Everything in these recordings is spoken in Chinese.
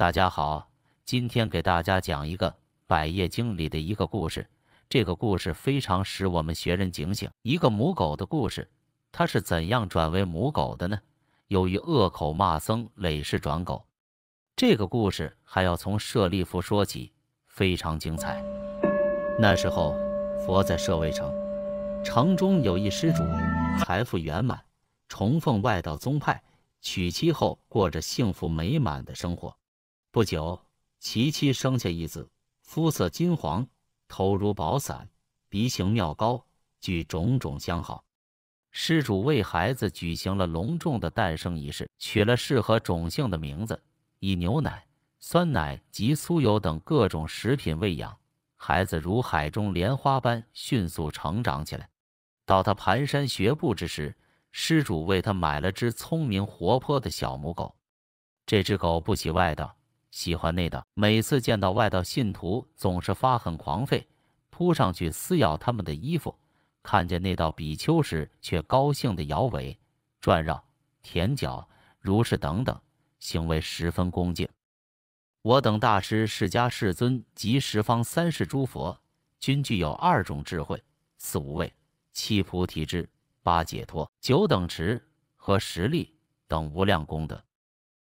大家好，今天给大家讲一个《百叶经》里的一个故事。这个故事非常使我们学人警醒。一个母狗的故事，它是怎样转为母狗的呢？由于恶口骂僧，累世转狗。这个故事还要从舍利弗说起，非常精彩。那时候，佛在舍卫城，城中有一施主，财富圆满，崇奉外道宗派，娶妻后过着幸福美满的生活。不久，其妻生下一子，肤色金黄，头如宝伞，鼻形妙高，具种种相好。施主为孩子举行了隆重的诞生仪式，取了适合种姓的名字，以牛奶、酸奶及酥油等各种食品喂养孩子，如海中莲花般迅速成长起来。到他蹒跚学步之时，施主为他买了只聪明活泼的小母狗。这只狗不喜外道。喜欢内道，每次见到外道信徒，总是发狠狂吠，扑上去撕咬他们的衣服；看见内道比丘时，却高兴地摇尾、转绕、舔脚、如是等等，行为十分恭敬。我等大师释迦世尊及十方三世诸佛，均具有二种智慧、四无畏、七菩提智、八解脱、九等持和十力等无量功德。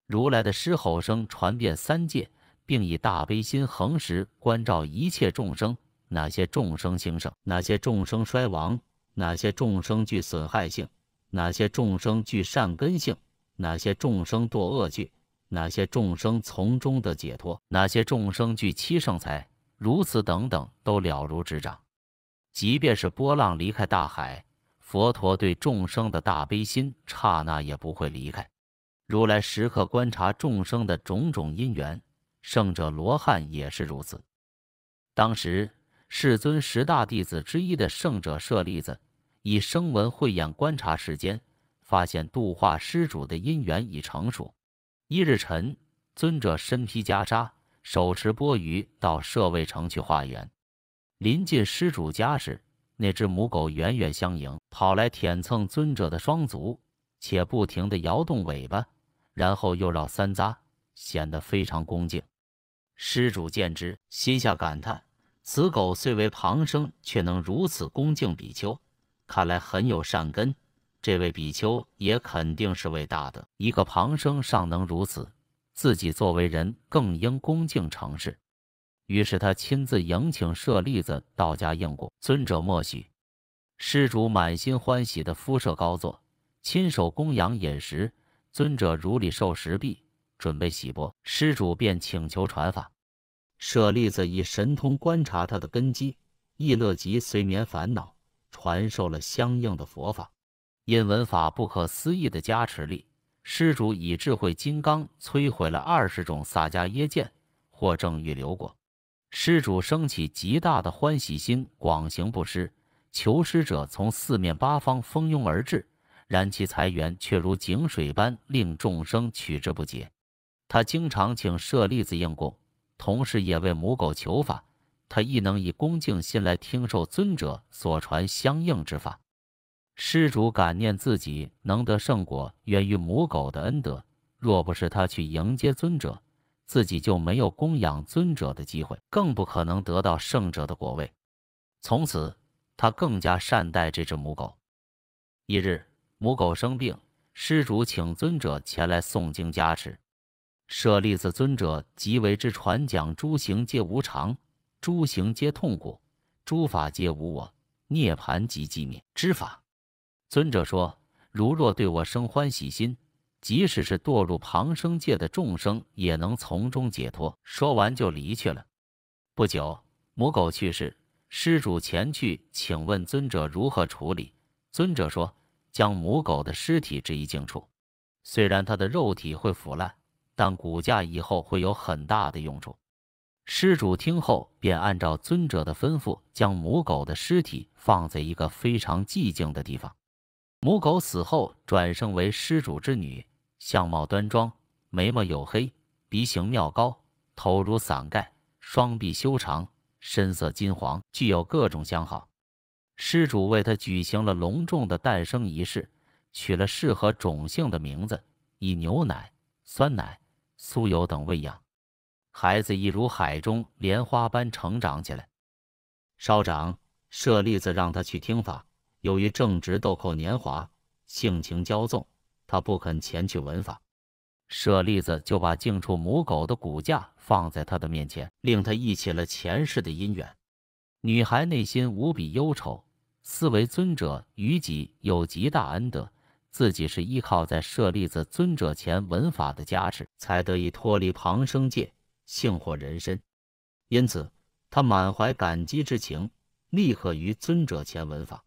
如来的狮吼声传遍三界，并以大悲心恒时关照一切众生。哪些众生兴盛？哪些众生衰亡？哪些众生具损害性？哪些众生具善根性？哪些众生堕恶趣？哪些众生从中得解脱？哪些众生具七圣才？如此等等，都了如指掌。即便是波浪离开大海，佛陀对众生的大悲心刹那也不会离开。如来时刻观察众生的种种因缘，圣者罗汉也是如此。当时，世尊十大弟子之一的圣者舍利子以声闻慧眼观察世间，发现度化施主的因缘已成熟。一日晨，尊者身披袈裟，手持钵盂，到舍卫城去化缘。临近施主家时，那只母狗远远相迎，跑来舔蹭尊者的双足，且不停的摇动尾巴。然后又绕三匝，显得非常恭敬。施主见之，心下感叹：此狗虽为旁生，却能如此恭敬比丘，看来很有善根。这位比丘也肯定是位大德。一个旁生尚能如此，自己作为人更应恭敬成事。于是他亲自迎请舍利子到家应供。尊者默许，施主满心欢喜的敷设高座，亲手供养饮食。尊者如理受石壁，准备洗钵。施主便请求传法。舍利子以神通观察他的根基，亦乐及随眠烦恼，传授了相应的佛法。因闻法不可思议的加持力，施主以智慧金刚摧毁了二十种萨迦耶见，获正欲流果。施主升起极大的欢喜心，广行布施。求施者从四面八方蜂拥而至。然其财源却如井水般令众生取之不竭。他经常请舍利子应供，同时也为母狗求法。他亦能以恭敬心来听受尊者所传相应之法。施主感念自己能得圣果，源于母狗的恩德。若不是他去迎接尊者，自己就没有供养尊者的机会，更不可能得到圣者的果位。从此，他更加善待这只母狗。一日。母狗生病，施主请尊者前来诵经加持。舍利子尊者即为之传讲：诸行皆无常，诸行皆痛苦，诸法皆无我，涅盘即寂灭。知法。尊者说：“如若对我生欢喜心，即使是堕入旁生界的众生，也能从中解脱。”说完就离去了。不久，母狗去世，施主前去请问尊者如何处理。尊者说。将母狗的尸体置于静处，虽然它的肉体会腐烂，但骨架以后会有很大的用处。施主听后便按照尊者的吩咐，将母狗的尸体放在一个非常寂静的地方。母狗死后转生为施主之女，相貌端庄，眉毛黝黑，鼻形妙高，头如伞盖，双臂修长，身色金黄，具有各种相好。施主为他举行了隆重的诞生仪式，取了适合种姓的名字，以牛奶、酸奶、酥油等喂养孩子，一如海中莲花般成长起来。稍长，舍利子让他去听法。由于正值豆蔻年华，性情骄纵，他不肯前去闻法。舍利子就把净处母狗的骨架放在他的面前，令他忆起了前世的姻缘。女孩内心无比忧愁。四为尊者于己有极大恩德，自己是依靠在舍利子尊者前闻法的加持，才得以脱离旁生界，幸获人身。因此，他满怀感激之情，立刻于尊者前闻法。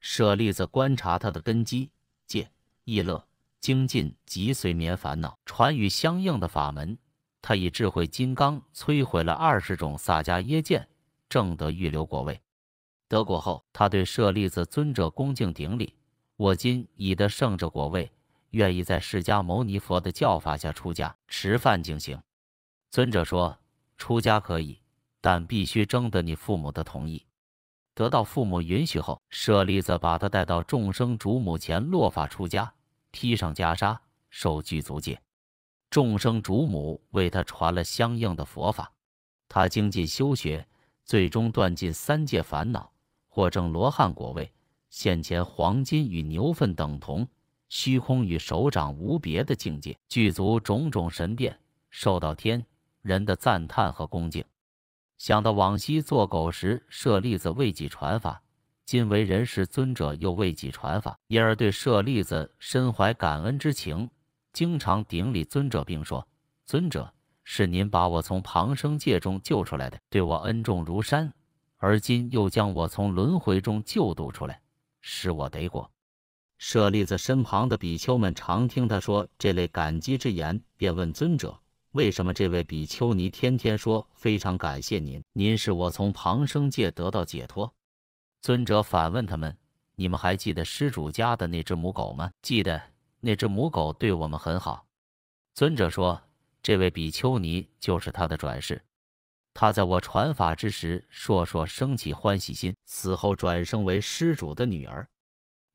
舍利子观察他的根基、戒、意乐、精进及随眠烦恼，传与相应的法门。他以智慧金刚摧毁了二十种萨迦耶见，正得预留果位。得果后，他对舍利子尊者恭敬顶礼：“我今已得圣者果位，愿意在释迦牟尼佛的教法下出家持饭进行。”尊者说：“出家可以，但必须征得你父母的同意。”得到父母允许后，舍利子把他带到众生主母前落发出家，披上袈裟，受具足戒。众生主母为他传了相应的佛法，他精进修学，最终断尽三界烦恼。或证罗汉果位，现前黄金与牛粪等同，虚空与手掌无别的境界，具足种种神变，受到天人的赞叹和恭敬。想到往昔做狗时，舍利子为己传法；今为人时，尊者又为己传法，因而对舍利子身怀感恩之情，经常顶礼尊者，并说：“尊者，是您把我从旁生界中救出来的，对我恩重如山。”而今又将我从轮回中救度出来，使我得果。舍利子身旁的比丘们常听他说这类感激之言，便问尊者：“为什么这位比丘尼天天说非常感谢您？您是我从旁生界得到解脱。”尊者反问他们：“你们还记得施主家的那只母狗吗？”“记得，那只母狗对我们很好。”尊者说：“这位比丘尼就是他的转世。”他在我传法之时，烁烁升起欢喜心，死后转生为施主的女儿。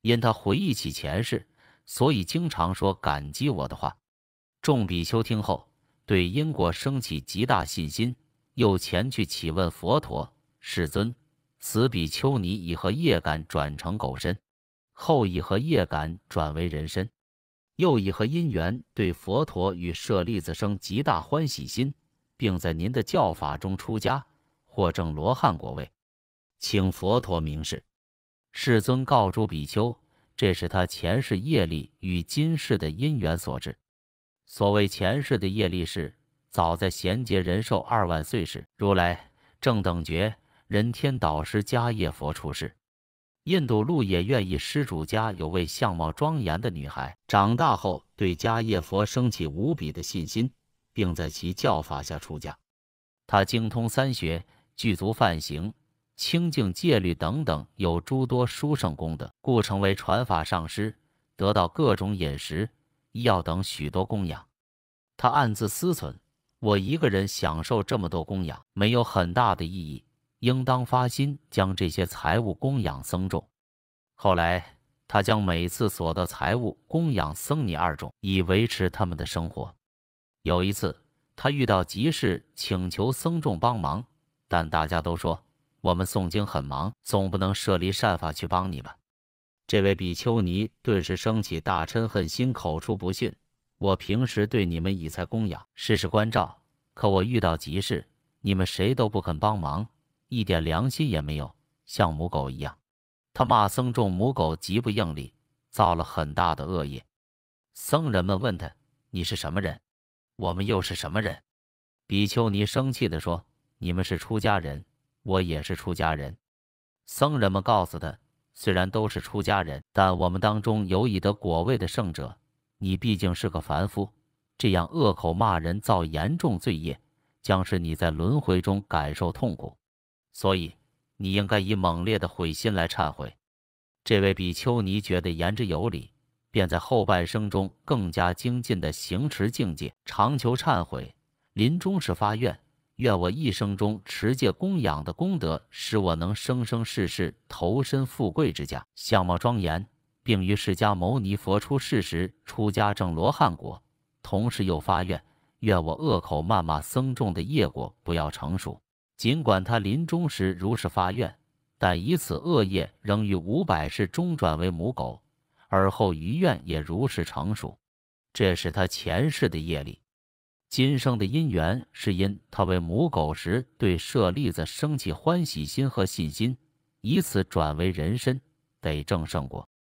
因他回忆起前世，所以经常说感激我的话。众比丘听后，对因果升起极大信心，又前去请问佛陀：“世尊，此比丘尼已和业感转成狗身？后已和业感转为人身？又以和因缘对佛陀与舍利子生极大欢喜心？”并在您的教法中出家，获证罗汉果位，请佛陀明示。世尊告诸比丘，这是他前世业力与今世的因缘所致。所谓前世的业力，是早在贤劫人寿二万岁时，如来正等觉人天导师迦叶佛出世。印度路也愿意施主家有位相貌庄严的女孩，长大后对迦叶佛生起无比的信心。并在其教法下出家，他精通三学、具足范行、清净戒律等等，有诸多殊胜功德，故成为传法上师，得到各种饮食、医药等许多供养。他暗自思忖：我一个人享受这么多供养，没有很大的意义，应当发心将这些财物供养僧众。后来，他将每次所得财物供养僧尼二众，以维持他们的生活。有一次，他遇到急事，请求僧众帮忙，但大家都说：“我们诵经很忙，总不能舍离善法去帮你吧。”这位比丘尼顿时升起大嗔恨心，口出不逊：“我平时对你们以财供养，事事关照，可我遇到急事，你们谁都不肯帮忙，一点良心也没有，像母狗一样。”他骂僧众母狗极不应理，造了很大的恶业。僧人们问他：“你是什么人？”我们又是什么人？比丘尼生气地说：“你们是出家人，我也是出家人。”僧人们告诉他：“虽然都是出家人，但我们当中有已得果位的圣者，你毕竟是个凡夫，这样恶口骂人，造严重罪业，将使你在轮回中感受痛苦。所以，你应该以猛烈的悔心来忏悔。”这位比丘尼觉得言之有理。便在后半生中更加精进的行持境界，常求忏悔。临终时发愿：愿我一生中持戒供养的功德，使我能生生世世投身富贵之家，相貌庄严，并于释迦牟尼佛出世时出家证罗汉果。同时又发愿：愿我恶口谩骂僧众的业果不要成熟。尽管他临终时如是发愿，但以此恶业仍于五百世中转为母狗。而后余愿也如是成熟，这是他前世的业力，今生的因缘是因他为母狗时对舍利子升起欢喜心和信心，以此转为人身，得正胜果。